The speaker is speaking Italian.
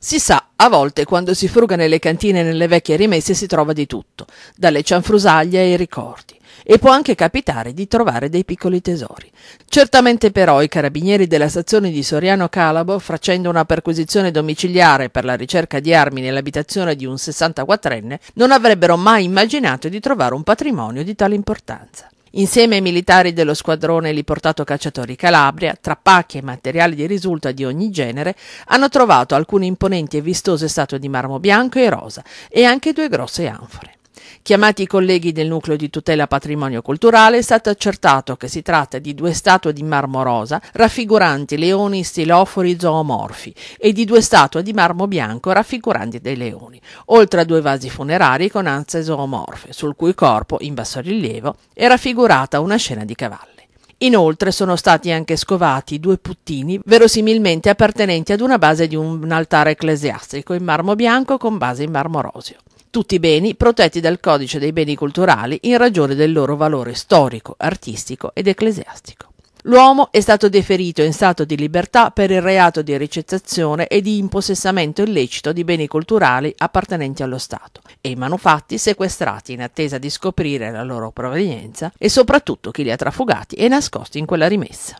Si sa, a volte quando si fruga nelle cantine e nelle vecchie rimesse si trova di tutto, dalle cianfrusaglie ai ricordi, e può anche capitare di trovare dei piccoli tesori. Certamente però i carabinieri della stazione di Soriano Calabo, facendo una perquisizione domiciliare per la ricerca di armi nell'abitazione di un 64enne, non avrebbero mai immaginato di trovare un patrimonio di tale importanza. Insieme ai militari dello squadrone Liportato Cacciatori Calabria, tra pacche e materiali di risulta di ogni genere, hanno trovato alcune imponenti e vistose statue di marmo bianco e rosa e anche due grosse anfore. Chiamati i colleghi del nucleo di tutela patrimonio culturale, è stato accertato che si tratta di due statue di marmo rosa raffiguranti leoni stilofori zoomorfi e di due statue di marmo bianco raffiguranti dei leoni, oltre a due vasi funerari con anze zoomorfe, sul cui corpo, in bassorilievo, è raffigurata una scena di cavalli. Inoltre sono stati anche scovati due puttini, verosimilmente appartenenti ad una base di un altare ecclesiastico in marmo bianco con base in marmo roseo tutti i beni protetti dal codice dei beni culturali in ragione del loro valore storico, artistico ed ecclesiastico. L'uomo è stato deferito in stato di libertà per il reato di ricettazione e di impossessamento illecito di beni culturali appartenenti allo Stato e i manufatti sequestrati in attesa di scoprire la loro provenienza e soprattutto chi li ha trafugati e nascosti in quella rimessa.